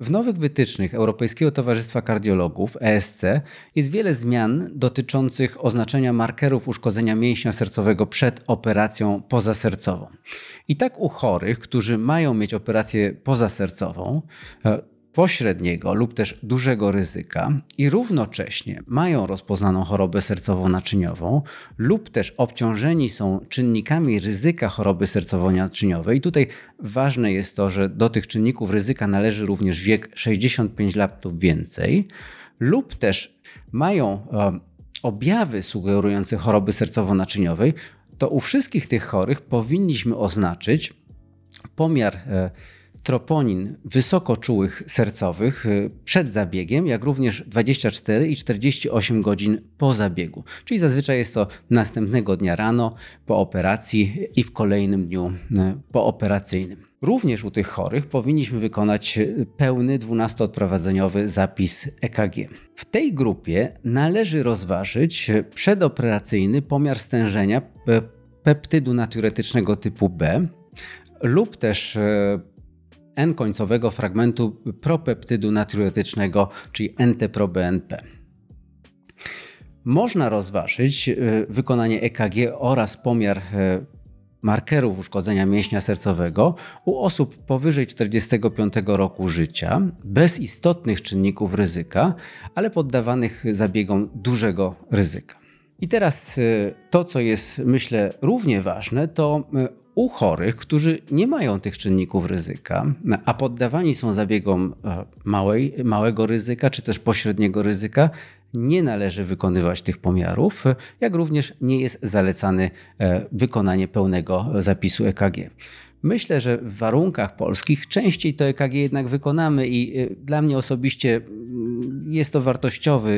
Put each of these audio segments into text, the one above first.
W nowych wytycznych Europejskiego Towarzystwa Kardiologów ESC jest wiele zmian dotyczących oznaczenia markerów uszkodzenia mięśnia sercowego przed operacją pozasercową. I tak u chorych, którzy mają mieć operację pozasercową, e, pośredniego lub też dużego ryzyka i równocześnie mają rozpoznaną chorobę sercowo-naczyniową lub też obciążeni są czynnikami ryzyka choroby sercowo-naczyniowej. Tutaj ważne jest to, że do tych czynników ryzyka należy również wiek 65 lat lub więcej lub też mają e, objawy sugerujące choroby sercowo-naczyniowej, to u wszystkich tych chorych powinniśmy oznaczyć pomiar e, troponin wysoko czułych sercowych y, przed zabiegiem, jak również 24 i 48 godzin po zabiegu. Czyli zazwyczaj jest to następnego dnia rano po operacji i w kolejnym dniu y, pooperacyjnym. Również u tych chorych powinniśmy wykonać y, pełny 12-odprowadzeniowy zapis EKG. W tej grupie należy rozważyć przedoperacyjny pomiar stężenia peptydu natriuretycznego typu B lub też N końcowego fragmentu propeptydu natriotycznego, czyli NT-proBNP. Można rozważyć e, wykonanie EKG oraz pomiar e, markerów uszkodzenia mięśnia sercowego u osób powyżej 45 roku życia, bez istotnych czynników ryzyka, ale poddawanych zabiegom dużego ryzyka. I teraz y, to, co jest myślę równie ważne, to y, u chorych, którzy nie mają tych czynników ryzyka, a poddawani są zabiegom e, małej, małego ryzyka czy też pośredniego ryzyka, nie należy wykonywać tych pomiarów, jak również nie jest zalecany e, wykonanie pełnego zapisu EKG. Myślę, że w warunkach polskich częściej to EKG jednak wykonamy i y, dla mnie osobiście y, jest to wartościowy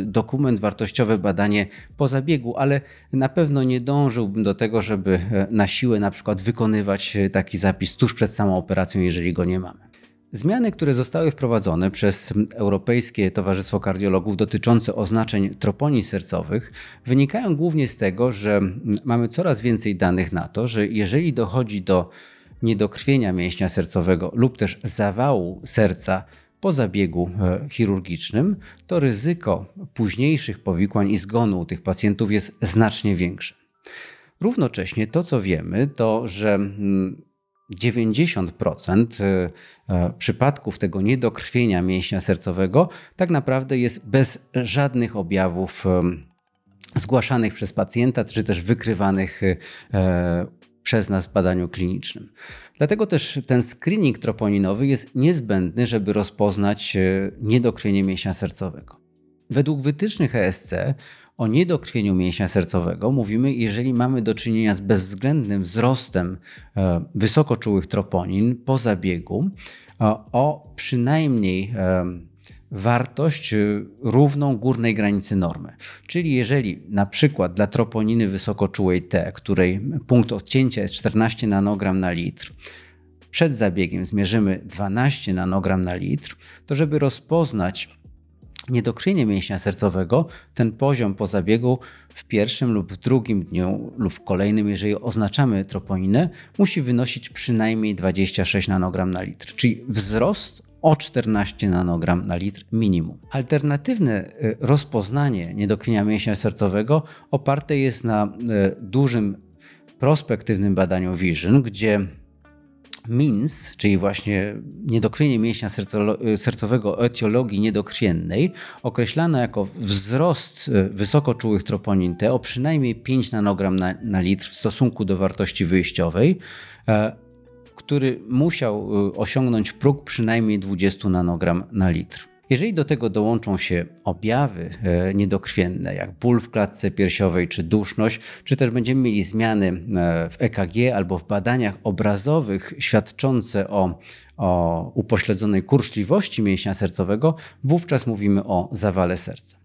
y, dokument, wartościowe badanie po zabiegu, ale na pewno nie dążyłbym do tego, żeby na siłę na przykład wykonywać taki zapis tuż przed samą operacją, jeżeli go nie mamy. Zmiany, które zostały wprowadzone przez Europejskie Towarzystwo Kardiologów dotyczące oznaczeń troponii sercowych, wynikają głównie z tego, że mamy coraz więcej danych na to, że jeżeli dochodzi do niedokrwienia mięśnia sercowego lub też zawału serca po zabiegu e, chirurgicznym, to ryzyko późniejszych powikłań i zgonu u tych pacjentów jest znacznie większe. Równocześnie to, co wiemy, to że mm, 90% y, y, przypadków tego niedokrwienia mięśnia sercowego tak naprawdę jest bez żadnych objawów zgłaszanych przez pacjenta, czy też wykrywanych y, przez nas w badaniu klinicznym. Dlatego też ten screening troponinowy jest niezbędny, żeby rozpoznać niedokrwienie mięśnia sercowego. Według wytycznych ESC o niedokrwieniu mięśnia sercowego mówimy, jeżeli mamy do czynienia z bezwzględnym wzrostem e, wysokoczułych troponin po zabiegu e, o przynajmniej e, wartość równą górnej granicy normy. Czyli jeżeli na przykład dla troponiny wysokoczułej T, której punkt odcięcia jest 14 nanogram na litr, przed zabiegiem zmierzymy 12 nanogram na litr, to żeby rozpoznać niedokrwienie mięśnia sercowego, ten poziom po zabiegu w pierwszym lub w drugim dniu lub w kolejnym, jeżeli oznaczamy troponinę, musi wynosić przynajmniej 26 nanogram na litr, czyli wzrost o 14 nanogram na litr minimum. Alternatywne y, rozpoznanie niedokrwienia mięśnia sercowego oparte jest na y, dużym prospektywnym badaniu Vision, gdzie MINS, czyli właśnie niedokrwienie mięśnia sercowego etiologii niedokrwiennej, określano jako wzrost e, wysoko czułych troponin T o przynajmniej 5 nanogram na, na litr w stosunku do wartości wyjściowej, e, który musiał e, osiągnąć próg przynajmniej 20 nanogram na litr. Jeżeli do tego dołączą się objawy e, niedokrwienne, jak ból w klatce piersiowej czy duszność, czy też będziemy mieli zmiany e, w EKG albo w badaniach obrazowych świadczące o, o upośledzonej kurczliwości mięśnia sercowego, wówczas mówimy o zawale serca.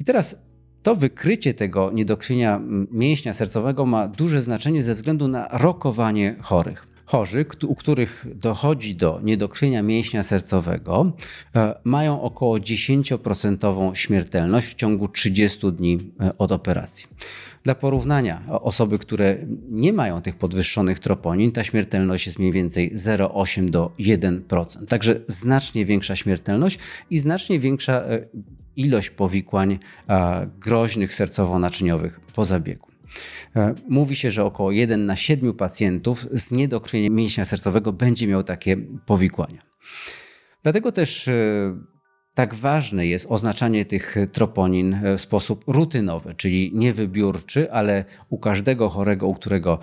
I teraz to wykrycie tego niedokrwienia mięśnia sercowego ma duże znaczenie ze względu na rokowanie chorych chorzy, u których dochodzi do niedokrwienia mięśnia sercowego, e, mają około 10% śmiertelność w ciągu 30 dni e, od operacji. Dla porównania, osoby, które nie mają tych podwyższonych troponin, ta śmiertelność jest mniej więcej 0,8 do 1%. Także znacznie większa śmiertelność i znacznie większa e, ilość powikłań groźnych sercowo-naczyniowych po zabiegu. E, mówi się, że około 1 na 7 pacjentów z niedokrwieniem mięśnia sercowego będzie miał takie powikłania. Dlatego też e, tak ważne jest oznaczanie tych troponin e, w sposób rutynowy, czyli niewybiórczy, ale u każdego chorego, u którego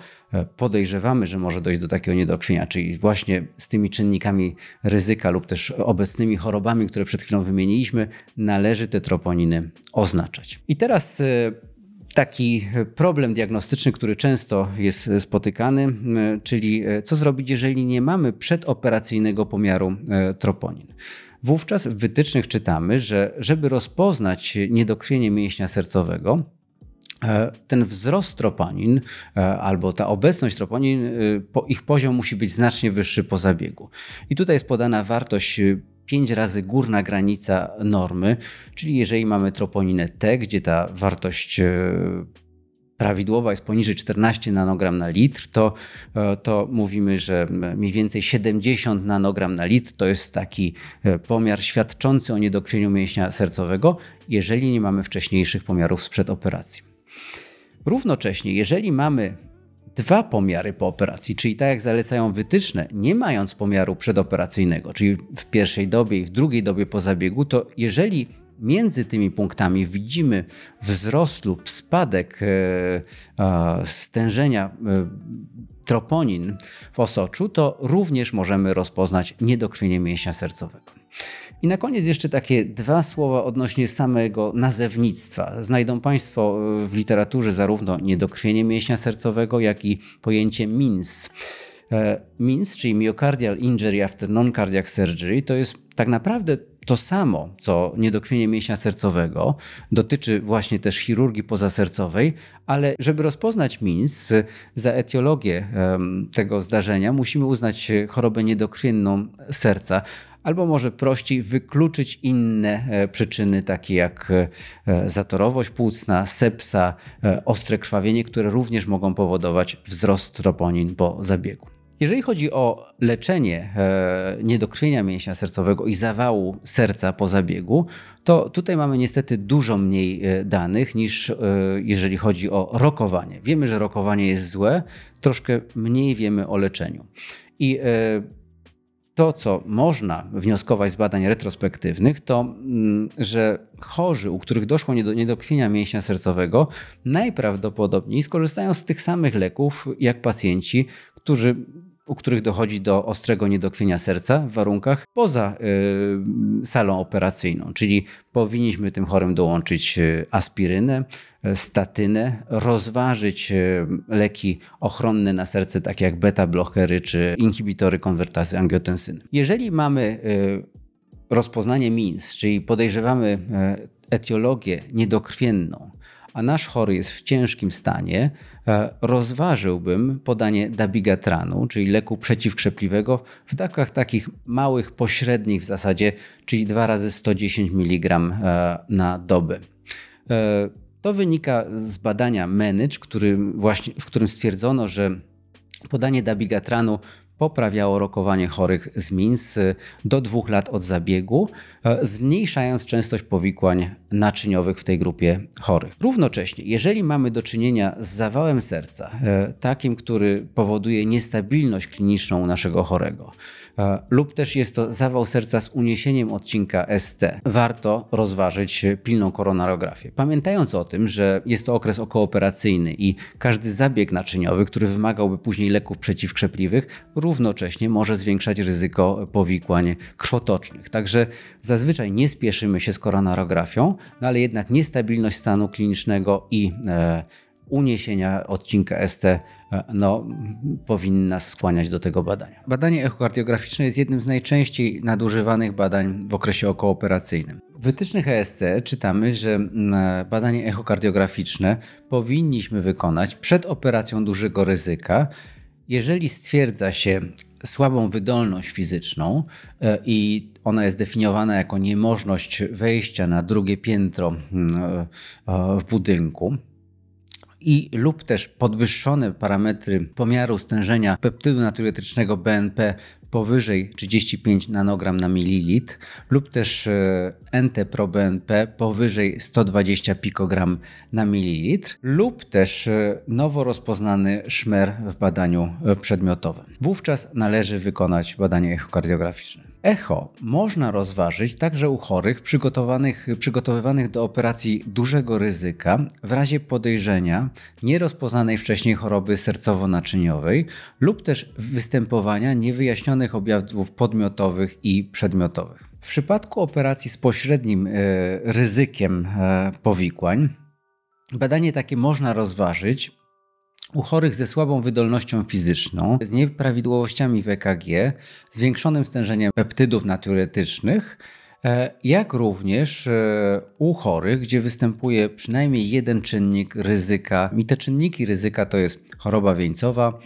podejrzewamy, że może dojść do takiego niedokrwienia, czyli właśnie z tymi czynnikami ryzyka lub też obecnymi chorobami, które przed chwilą wymieniliśmy, należy te troponiny oznaczać. I teraz taki problem diagnostyczny, który często jest spotykany, e, czyli e, co zrobić, jeżeli nie mamy przedoperacyjnego pomiaru e, troponin. Wówczas w wytycznych czytamy, że żeby rozpoznać niedokrwienie mięśnia sercowego, ten wzrost troponin albo ta obecność troponin, ich poziom musi być znacznie wyższy po zabiegu. I tutaj jest podana wartość 5 razy górna granica normy, czyli jeżeli mamy troponinę T, gdzie ta wartość e, prawidłowa jest poniżej 14 nanogram na litr, to, e, to mówimy, że mniej więcej 70 nanogram na litr to jest taki e, pomiar świadczący o niedokrwieniu mięśnia sercowego, jeżeli nie mamy wcześniejszych pomiarów sprzed operacji. Równocześnie, jeżeli mamy dwa pomiary po operacji, czyli tak jak zalecają wytyczne, nie mając pomiaru przedoperacyjnego, czyli w pierwszej dobie i w drugiej dobie po zabiegu, to jeżeli między tymi punktami widzimy wzrost lub spadek e, stężenia e, troponin w osoczu, to również możemy rozpoznać niedokrwienie mięśnia sercowego. I na koniec jeszcze takie dwa słowa odnośnie samego nazewnictwa. Znajdą Państwo e, w literaturze zarówno niedokrwienie mięśnia sercowego, jak i pojęcie MINS. E, MINS, czyli Myocardial Injury After Non-Cardiac Surgery, to jest tak naprawdę to samo, co niedokrwienie mięśnia sercowego, dotyczy właśnie też chirurgii pozasercowej, ale żeby rozpoznać MINS za etiologię tego zdarzenia, musimy uznać chorobę niedokrwienną serca, albo może prościej wykluczyć inne e, przyczyny, takie jak e, zatorowość płucna, sepsa, e, ostre krwawienie, które również mogą powodować wzrost troponin po zabiegu. Jeżeli chodzi o leczenie e, niedokrwienia mięśnia sercowego i zawału serca po zabiegu, to tutaj mamy niestety dużo mniej e, danych niż e, jeżeli chodzi o rokowanie. Wiemy, że rokowanie jest złe, troszkę mniej wiemy o leczeniu. I to, co można wnioskować z badań retrospektywnych, to mm, że chorzy, u których doszło nie do niedokrwienia mięśnia sercowego, najprawdopodobniej skorzystają z tych samych leków jak pacjenci, którzy u których dochodzi do ostrego niedokwienia serca w warunkach poza y, salą operacyjną, czyli powinniśmy tym chorym dołączyć y, aspirynę, y, statynę, rozważyć leki ochronne na serce, takie jak beta-blokery czy inhibitory konwertacji angiotensyny. Jeżeli mamy rozpoznanie MINS, czyli podejrzewamy etiologię niedokrwienną, a nasz chory jest w ciężkim stanie, e, rozważyłbym podanie dabigatranu, czyli leku przeciwkrzepliwego, w dawkach takich małych, pośrednich w zasadzie, czyli 2 razy 110 mg e, na dobę. E, to wynika z badania Manage, który właśnie, w którym stwierdzono, że podanie dabigatranu poprawiało rokowanie chorych z MINS do dwóch lat od zabiegu, e, zmniejszając częstość powikłań naczyniowych w tej grupie chorych. Równocześnie, jeżeli mamy do czynienia z zawałem serca, e, takim, który powoduje niestabilność kliniczną u naszego chorego, e, lub też jest to zawał serca z uniesieniem odcinka ST, warto rozważyć pilną koronarografię. Pamiętając o tym, że jest to okres okooperacyjny i każdy zabieg naczyniowy, który wymagałby później leków przeciwkrzepliwych, równocześnie może zwiększać ryzyko powikłań krwotocznych. Także zazwyczaj nie spieszymy się z koronarografią, no ale jednak niestabilność stanu klinicznego i e, uniesienia odcinka ST e, no, powinna nas skłaniać do tego badania. Badanie echokardiograficzne jest jednym z najczęściej nadużywanych badań w okresie okooperacyjnym. W wytycznych ESC czytamy, że badanie echokardiograficzne powinniśmy wykonać przed operacją dużego ryzyka jeżeli stwierdza się słabą wydolność fizyczną e, i ona jest definiowana jako niemożność wejścia na drugie piętro mm, e, w budynku, i lub też podwyższone parametry pomiaru stężenia peptydu natriuretycznego BNP powyżej 35 nanogram na mililit lub też e, NT-proBNP powyżej 120 pikogram na mililitr lub też e, nowo rozpoznany szmer w badaniu e, przedmiotowym. Wówczas należy wykonać badanie echokardiograficzne. Echo można rozważyć także u chorych przygotowywanych do operacji dużego ryzyka w razie podejrzenia nierozpoznanej wcześniej choroby sercowo-naczyniowej lub też występowania niewyjaśnionych objawów podmiotowych i przedmiotowych. W przypadku operacji z pośrednim e, ryzykiem e, powikłań badanie takie można rozważyć u chorych ze słabą wydolnością fizyczną, z nieprawidłowościami w EKG, zwiększonym stężeniem peptydów natriuretycznych, e, jak również e, u chorych, gdzie występuje przynajmniej jeden czynnik ryzyka. I te czynniki ryzyka to jest choroba wieńcowa,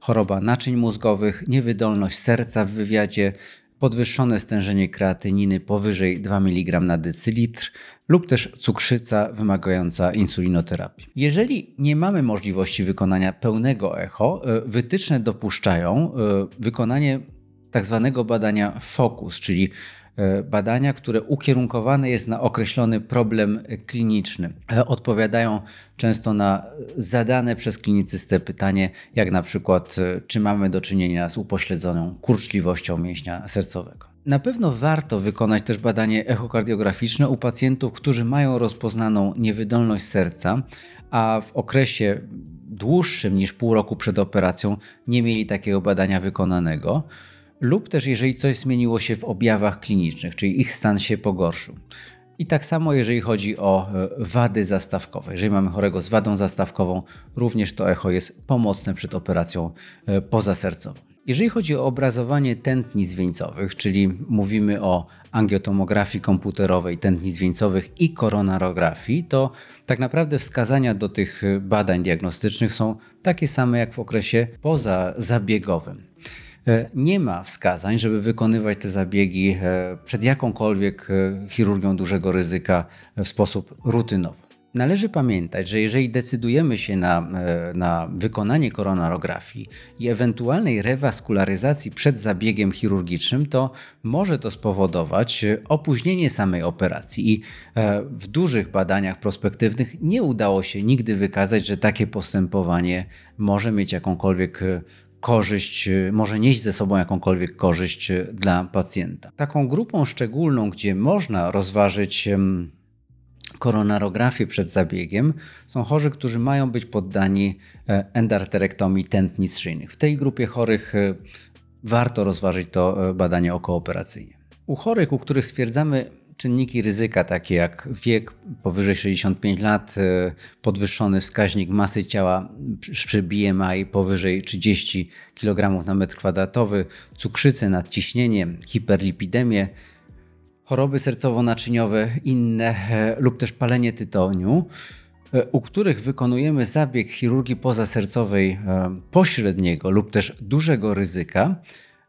choroba naczyń mózgowych, niewydolność serca w wywiadzie podwyższone stężenie kreatyniny powyżej 2 mg na decylitr lub też cukrzyca wymagająca insulinoterapii. Jeżeli nie mamy możliwości wykonania pełnego echo, e, wytyczne dopuszczają e, wykonanie tak zwanego badania FOCUS, czyli E, badania, które ukierunkowane jest na określony problem kliniczny. E, odpowiadają często na zadane przez klinicystę pytanie, jak na przykład, e, czy mamy do czynienia z upośledzoną kurczliwością mięśnia sercowego. Na pewno warto wykonać też badanie echokardiograficzne u pacjentów, którzy mają rozpoznaną niewydolność serca, a w okresie dłuższym niż pół roku przed operacją nie mieli takiego badania wykonanego lub też jeżeli coś zmieniło się w objawach klinicznych, czyli ich stan się pogorszył. I tak samo, jeżeli chodzi o e, wady zastawkowe. Jeżeli mamy chorego z wadą zastawkową, również to echo jest pomocne przed operacją e, pozasercową. Jeżeli chodzi o obrazowanie tętni wieńcowych, czyli mówimy o angiotomografii komputerowej tętni wieńcowych i koronarografii, to tak naprawdę wskazania do tych e, badań diagnostycznych są takie same jak w okresie pozazabiegowym. E, nie ma wskazań, żeby wykonywać te zabiegi e, przed jakąkolwiek e, chirurgią dużego ryzyka w sposób rutynowy. Należy pamiętać, że jeżeli decydujemy się na, na wykonanie koronarografii i ewentualnej rewaskularyzacji przed zabiegiem chirurgicznym, to może to spowodować opóźnienie samej operacji i w dużych badaniach prospektywnych nie udało się nigdy wykazać, że takie postępowanie może mieć jakąkolwiek korzyść, y, może nieść ze sobą jakąkolwiek korzyść y, dla pacjenta. Taką grupą szczególną, gdzie można rozważyć koronarografię przed zabiegiem, są chorzy, którzy mają być poddani e, endarterektomii tętnic szyjnych. W tej grupie chorych e, warto rozważyć to e, badanie okooperacyjne. U chorych, u których stwierdzamy czynniki ryzyka, takie jak wiek powyżej 65 lat, e, podwyższony wskaźnik masy ciała przy BMI powyżej 30 kg na metr kwadratowy, cukrzycę, nadciśnienie, hiperlipidemię, choroby sercowo-naczyniowe, inne e, lub też palenie tytoniu, e, u których wykonujemy zabieg chirurgii pozasercowej pośredniego lub też dużego ryzyka,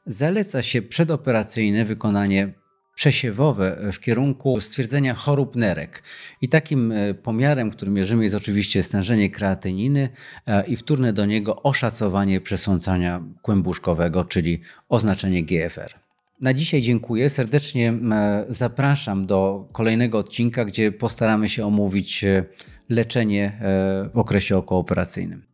zaleca się przedoperacyjne wykonanie przesiewowe w kierunku stwierdzenia chorób nerek. I takim e, pomiarem, który mierzymy jest oczywiście stężenie kreatyniny e, i wtórne do niego oszacowanie przesącania kłębuszkowego, czyli oznaczenie GFR. Na dzisiaj dziękuję. Serdecznie e, zapraszam do kolejnego odcinka, gdzie postaramy się omówić leczenie w okresie okooperacyjnym.